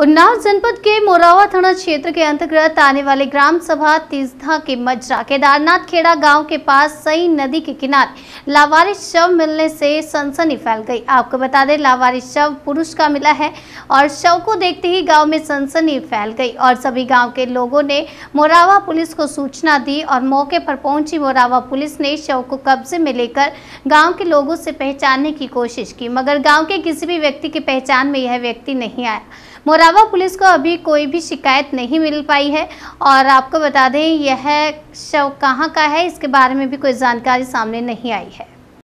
उन्नाव जनपद के मोरावा थाना क्षेत्र के अंतर्गत आने वाले ग्राम सभा तीसधा के मजरा केदारनाथ खेड़ा गांव के पास सई नदी के किनारे लावारिस शव मिलने से सनसनी फैल गई आपको बता दें लावारिस शव पुरुष का मिला है और शव को देखते ही गांव में सनसनी फैल गई और सभी गांव के लोगों ने मोरावा पुलिस को सूचना दी और मौके पर पहुंची मोरावा पुलिस ने शव को कब्जे में लेकर गाँव के लोगों से पहचानने की कोशिश की मगर गाँव के किसी भी व्यक्ति की पहचान में यह व्यक्ति नहीं आया मोरावा पुलिस को अभी कोई भी शिकायत नहीं मिल पाई है और आपको बता दें यह शव कहाँ का है इसके बारे में भी कोई जानकारी सामने नहीं आई है